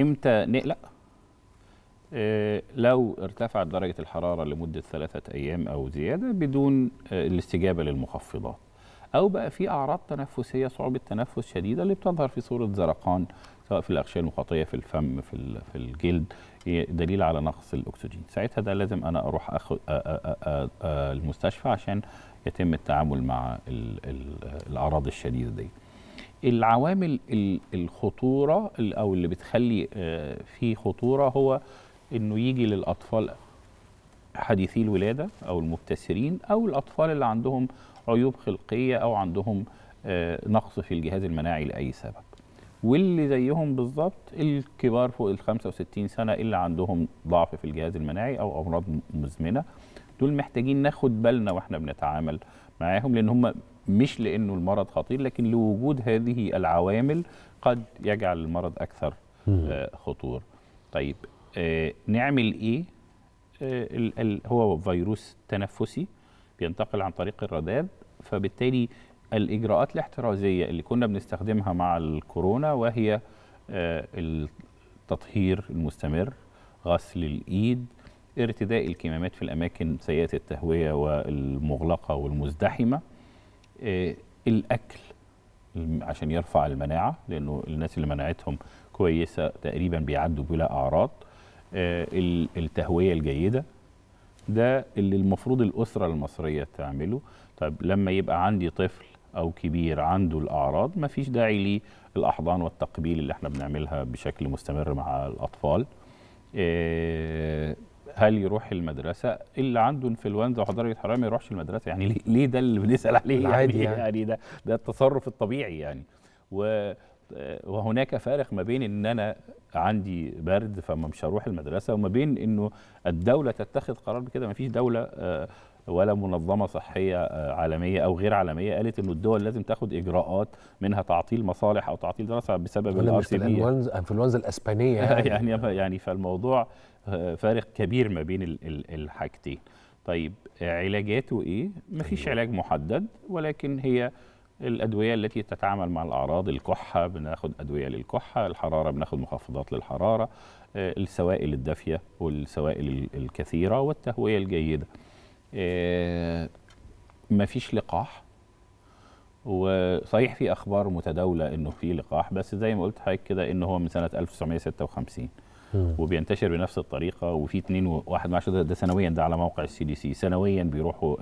امتى نقلق إيه لو ارتفعت درجة الحرارة لمدة ثلاثة أيام أو زيادة بدون آه، الاستجابة للمخفضات أو بقى في أعراض تنفسية صعوبة تنفس شديدة اللي بتظهر في صورة زرقان سواء في الأغشية المخاطية في الفم في, في الجلد دليل على نقص الأكسجين ساعتها ده لازم أنا أروح أ... المستشفى عشان يتم التعامل مع آه، الأعراض الشديدة دي العوامل الخطوره او اللي بتخلي آه، في خطوره هو انه يجي للاطفال حديثي الولاده او المبتسرين او الاطفال اللي عندهم عيوب خلقيه او عندهم آه، نقص في الجهاز المناعي لاي سبب واللي زيهم بالظبط الكبار فوق ال 65 سنه اللي عندهم ضعف في الجهاز المناعي او امراض مزمنه دول محتاجين ناخد بالنا واحنا بنتعامل معاهم لان هم مش لانه المرض خطير لكن لوجود هذه العوامل قد يجعل المرض اكثر آه، خطور طيب آه، نعمل ايه آه، هو فيروس تنفسي بينتقل عن طريق الرذاذ فبالتالي الاجراءات الاحترازيه اللي كنا بنستخدمها مع الكورونا وهي التطهير المستمر غسل الايد ارتداء الكمامات في الاماكن سيئه التهويه والمغلقه والمزدحمه آه، الاكل عشان يرفع المناعه لانه الناس اللي مناعتهم كويسه تقريبا بيعدوا بلا اعراض آه، التهويه الجيده ده اللي المفروض الاسره المصريه تعمله طب لما يبقى عندي طفل او كبير عنده الاعراض مفيش داعي للاحضان والتقبيل اللي احنا بنعملها بشكل مستمر مع الاطفال آه، هل يروح المدرسه اللي عنده انفلونزا وحضره حرام ما يروحش المدرسه يعني ليه ده اللي بنسال عليه يعني, يعني, يعني ده ده التصرف الطبيعي يعني و وهناك فارق ما بين ان انا عندي برد فما مش هروح المدرسه وما بين انه الدوله تتخذ قرار بكده ما فيش دوله آه، ولا منظمه صحيه آه، عالميه او غير عالميه قالت انه الدول لازم تاخد اجراءات منها تعطيل مصالح او تعطيل دراسه بسبب الار الانفلونزا الاسبانيه يعني يعني, يعني فالموضوع آه، فارق كبير ما بين الحاجتين طيب علاجاته ايه مفيش طيب. علاج محدد ولكن هي الادويه التي تتعامل مع الاعراض الكحه بناخد ادويه للكحه الحراره بناخد مخفضات للحراره السوائل آه، الدافيه والسوائل الكثيره والتهويه الجيده إيه، ما فيش لقاح وصحيح في اخبار متداوله انه في لقاح بس زي ما قلت حضرتك كده ان هو من سنه 1956 وبينتشر بنفس الطريقه وفي اثنين واحد 1 ده سنويا ده على موقع السي دي سي سنويا بيروحوا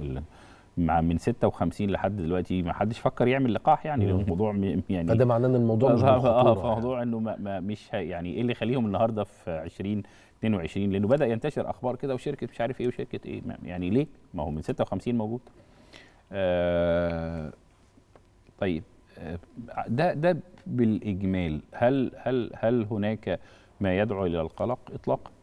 مع من 56 لحد دلوقتي ما حدش فكر يعمل لقاح يعني الموضوع يعني فده معناه ان الموضوع مش اه يعني. فموضوع انه ما ما مش يعني ايه اللي يخليهم النهارده في 20 22 لانه بدا ينتشر اخبار كده وشركه مش عارف ايه وشركه ايه يعني ليه؟ ما هو من 56 موجود. آه طيب آه، ده ده بالاجمال هل هل هل هناك ما يدعو الى القلق اطلاقا؟